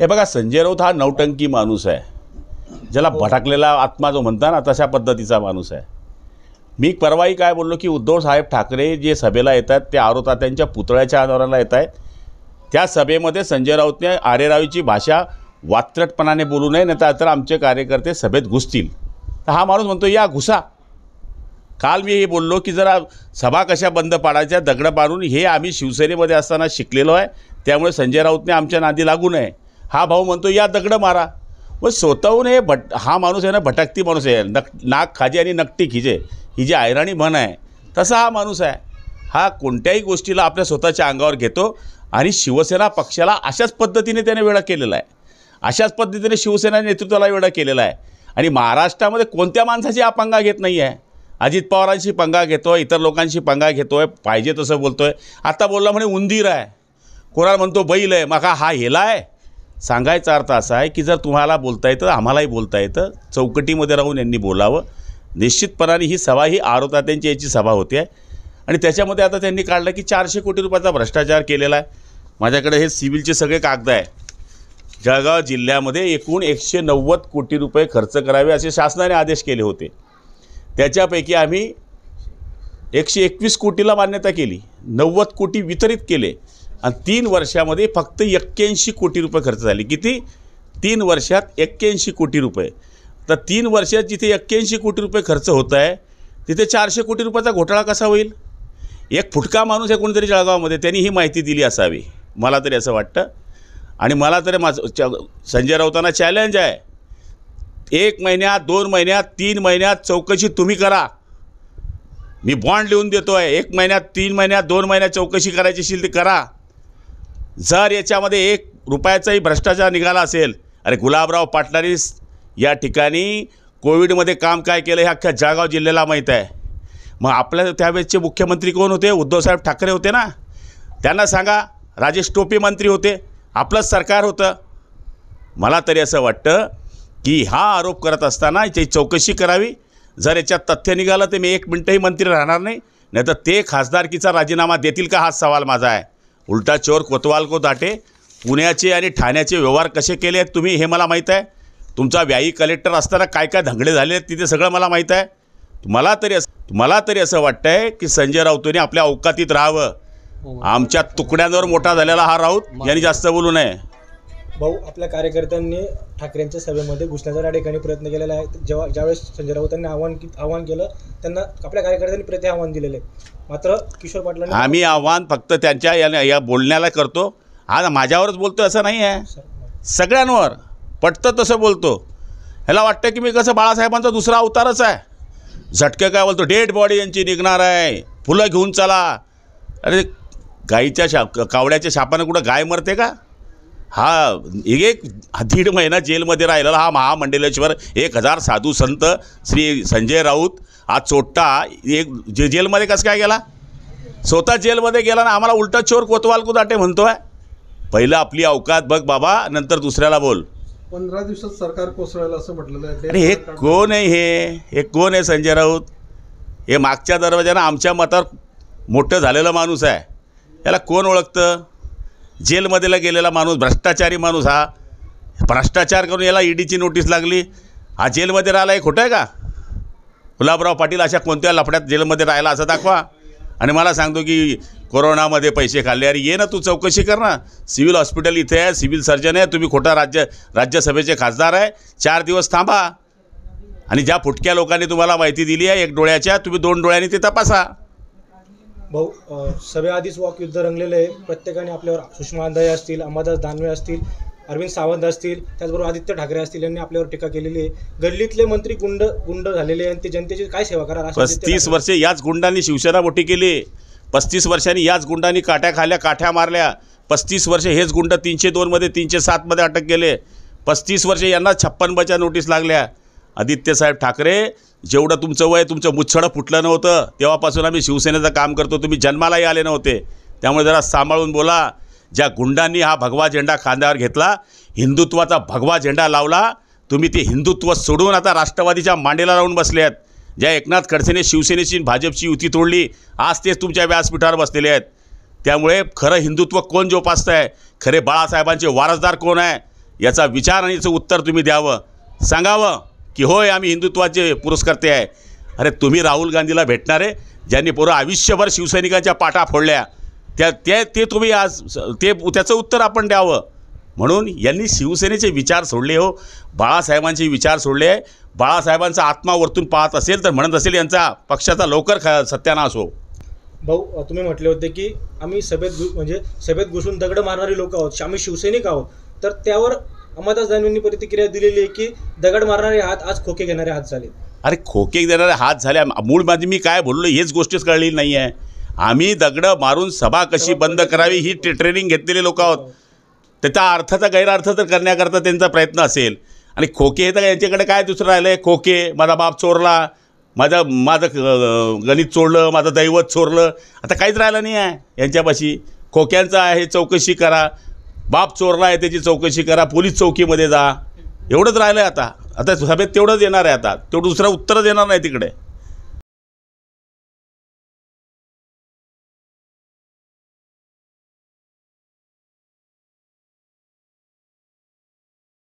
हे बघा संजय राऊत हा नौटंकी माणूस आहे ज्याला हो. भटकलेला आत्मा जो म्हणता ना तशा पद्धतीचा माणूस आहे मी परवाही काय बोललो की उद्धव साहेब ठाकरे जे सभेला येत आहेत ते त्यांच्या पुतळ्याच्या आधाराला येत आहेत त्या सभेमध्ये संजय राऊतने आरेरावीची भाषा वात्रटपणाने बोलू नये नाही तर आमचे कार्यकर्ते सभेत घुसतील तर हा माणूस म्हणतो या घुसा काल मी हे बोललो की जरा सभा कशा बंद पाडायच्या दगडं पाडून हे आम्ही शिवसेनेमध्ये असताना शिकलेलो आहे त्यामुळे संजय राऊतने आमच्या नादी लागू नये हा भाऊ म्हणतो या दगडं मारा मग स्वतःहून हे भट हा माणूस आहे ना भटकती माणूस आहे नक नाक खाजे आणि नकटी खिजे ही जी आयराणी म्हण आहे तसा हा माणूस आहे हा कोणत्याही गोष्टीला आपल्या स्वतःच्या अंगावर घेतो आणि शिवसेना पक्षाला अशाच पद्धतीने त्याने वेळा केलेला आहे अशाच पद्धतीने शिवसेना नेतृत्वाला वेळा केलेला आहे आणि महाराष्ट्रामध्ये कोणत्या माणसाची हा पंगा घेत नाही आहे अजित पवारांशी पंगा घेतो आहे इतर लोकांशी पंगा घेतो आहे पाहिजे तसं बोलतो आहे आत्ता बोलला म्हणे उंदीर आहे कोणाला म्हणतो बैल आहे माका हा हेला आहे सांगायचा अर्थ असा आहे की जर तुम्हाला बोलता येतं आम्हालाही बोलता येतं चौकटीमध्ये राहून यांनी बोलावं निश्चितपणाने ही सभा ही आरोतात्यांची याची सभा होती आहे आणि त्याच्यामध्ये आता त्यांनी काढलं की चारशे कोटी रुपयाचा भ्रष्टाचार केलेला आहे माझ्याकडे हे सिव्हिलचे सगळे कागद आहे जळगाव जिल्ह्यामध्ये एकूण एकशे नव्वद कोटी रुपये खर्च करावे असे शासनाने आदेश केले होते त्याच्यापैकी आम्ही एकशे एकवीस कोटीला मान्यता केली नव्वद कोटी वितरित केले आणि तीन वर्षामध्ये फक्त एक्क्याऐंशी कोटी रुपये खर्च झाले किती तीन वर्षात एक्क्याऐंशी कोटी रुपये तर तीन वर्षात जिथे एक्क्याऐंशी कोटी रुपये खर्च होत आहे तिथे चारशे कोटी रुपयाचा घोटाळा कसा होईल एक फुटका माणूस आहे कोणीतरी जळगावमध्ये त्यांनी ही माहिती दिली असावी मला तरी असं वाटतं आणि मला तरी माझं संजय राऊतांना चॅलेंज आहे एक महिन्यात दोन महिन्यात तीन महिन्यात चौकशी तुम्ही करा मी बॉन्ड लिहून देतो आहे एक महिन्यात तीन महिन्यात दोन महिन्यात चौकशी करायची असेल ती करा जर याच्यामध्ये एक रुपयाचाही भ्रष्टाचार निघाला असेल अरे गुलाबराव पाटणारी या ठिकाणी कोविडमध्ये काम काय केलं हे अख्ख्या जळगाव जिल्ह्याला माहीत आहे मग आपल्या त्यावेळेसचे मुख्यमंत्री कोण होते उद्धवसाहेब ठाकरे होते ना त्यांना सांगा राजेश टोपे मंत्री होते आपलंच सरकार होतं मला तरी असं वाटतं की हा आरोप करत असताना याची चौकशी करावी जर याच्यात तथ्य निघालं तर मी एक मिनटंही मंत्री राहणार नाही नाहीतर ते खासदारकीचा राजीनामा देतील का हा सवाल माझा आहे उलटा चोर कोतवाल को दाटे पुण्याचे आणि ठाण्याचे व्यवहार कसे केले आहेत तुम्ही हे मला माहीत आहे तुमचा व्यायी कलेक्टर असताना काय काय धंगडे झाले आहेत तिथे सगळं मला माहीत आहे मला तरी असं मला तरी असं वाटतं आहे की संजय राऊतने आपल्या अवकातीत राहावं हो. आमच्या तुकड्यांवर मोठा झालेला हा राऊत यांनी जास्त बोलू नये भाऊ आपल्या कार्यकर्त्यांनी ठाकरेंच्या सभेमध्ये घुसण्याचा त्या ठिकाणी प्रयत्न केलेला आहे जेव्हा ज्यावेळेस संजय राऊत यांनी आव्हान आवाहन आव्हान केलं त्यांना आपल्या कार्यकर्त्यांनी प्रति आव्हान आहे मात्र किशोर पाटलांनी आम्ही आव्हान फक्त त्यांच्या या बोलण्याला करतो आज माझ्यावरच बोलतो असं नाही आहे सगळ्यांवर पटतं तसं बोलतो ह्याला वाटतं की मी कसं बाळासाहेबांचा दुसरा अवतारच आहे झटके काय बोलतो डेड बॉडी यांची निघणार आहे फुलं घेऊन चला अरे गाईच्या शा कावड्याच्या शापानं कुठं गाय मरते का हा एक दीड महिना जेलमध्ये राहिलेला हा महामंडलेश्वर एक हजार साधू संत श्री संजय राऊत हा चोट्टा एक जे जेलमध्ये कसं काय गेला स्वतः जेलमध्ये गेला ना आम्हाला उलटा चोर कोतवाल कुदाटे म्हणतो आहे पहिलं आपली अवकात बघ बाबा नंतर दुसऱ्याला बोल पंधरा दिवसात सरकार कोसळलं असं म्हटलेलं आहे अरे हे कोण आहे हे हे कोण आहे संजय राऊत हे मागच्या दरवाज्यानं आमच्या मतावर मोठं झालेलं माणूस आहे याला कोण ओळखतं जेलमध्येला गेलेला माणूस भ्रष्टाचारी माणूस हा भ्रष्टाचार करून याला ईडीची e नोटीस लागली हा जेलमध्ये राहिला आहे खोटं आहे का गुलाबराव पाटील अशा कोणत्या लफड्यात जेलमध्ये राहिला असं दाखवा आणि मला सांगतो की कोरोनामध्ये पैसे खाल्ले अरे ये ना तू चौकशी कर ना सिव्हिल हॉस्पिटल इथे आहे सिव्हिल सर्जन आहे तुम्ही खोटा राज्य राज्यसभेचे खासदार आहे चार दिवस थांबा आणि ज्या फुटक्या लोकांनी तुम्हाला माहिती दिली आहे एक डोळ्याच्या तुम्ही दोन डोळ्यांनी ते तपासा भाऊ आधीच वॉक युद्ध रंगलेलं आहे प्रत्येकाने आपल्यावर सुषमा असतील अंबादास दानवे असतील अरविंद सावंत असतील त्याचबरोबर आदित्य ठाकरे असतील यांनी आपल्यावर टीका केलेली आहे गल्लीतले मंत्री गुंड गुंड झालेले आणि ते जनतेची काय सेवा करा पस्तीस वर्षे याच गुंडांनी शिवसेना मोठी केली पस्तीस वर्षांनी याच गुंडांनी काठ्या खाल्या काठ्या मारल्या पस्तीस वर्षे हेच गुंड तीनशे दोनमध्ये तीनशे सातमध्ये अटक केले पस्तीस वर्षे यांना छप्पन बच्या नोटीस लागल्या आदित्यसाहेब ठाकरे जेवढं तुमचं वय तुमचं मुच्छडं फुटलं नव्हतं तेव्हापासून आम्ही शिवसेनेचं काम करतो तुम्ही जन्मालाही आले नव्हते त्यामुळे जरा सांभाळून बोला ज्या गुंडांनी हा भगवा झेंडा खांद्यावर घेतला हिंदुत्वाचा भगवा झेंडा लावला तुम्ही ते हिंदुत्व सोडून आता राष्ट्रवादीच्या मांडेला लावून बसले आहेत ज्या एकनाथ खडसेने शिवसेनेची भाजपची युती तोडली आज तेच तुमच्या व्यासपीठावर बसलेले आहेत त्यामुळे खरं हिंदुत्व कोण जोपासतं आहे खरे बाळासाहेबांचे वारसदार कोण आहे याचा विचार आणि याचं उत्तर तुम्ही द्यावं सांगावं की होय आम्ही हिंदुत्वाचे पुरस्कर्ते आहे अरे तुम्ही राहुल गांधीला भेटणार आहे ज्यांनी पूर्ण आयुष्यभर शिवसैनिकांच्या पाठा फोडल्या त्या ते ते तुम्ही आज ते त्याचं उत्तर आपण द्यावं म्हणून यांनी शिवसेनेचे विचार सोडले हो बाळासाहेबांचे विचार सोडले आहे बाळासाहेबांचा आत्मा वरतून पाहत असेल तर म्हणत असेल यांचा पक्षाचा लवकर ख सत्यानाश हो भाऊ तुम्ही म्हटले होते की आम्ही सभेत म्हणजे सभेत घुसून दगड मारणारी लोक आहोत आम्ही शिवसैनिक आहोत तर त्यावर अंबादास दानवेंनी प्रतिक्रिया दिलेली आहे की दगड मारणारे हात आज खोके घेणारे हात झाले अरे खोके देणारे हात झाले मूळ माझी मी काय बोललो हेच गोष्टीच कळली नाही आहे आम्ही दगडं मारून सभा कशी बंद करावी ही ट्रेनिंग घेतलेले लोक आहोत त्याचा अर्थाचा गैरअर्थ तर करण्याकरता त्यांचा प्रयत्न असेल आणि खोके हे तर यांच्याकडे काय दुसरं राहिलं आहे खोके माझा बाप चोरला माझं माझं गणित चोरलं माझं दैवत चोरलं आता काहीच राहिलं नाही आहे यांच्यापाशी खोक्यांचं आहे चौकशी करा बाप चोरला आहे त्याची चौकशी करा पोलीस चौकीमध्ये जा एवढंच राहिलं आहे आता आता सभेत तेवढंच येणार आहे आता तेवढं दुसरा उत्तर देणार नाही तिकडे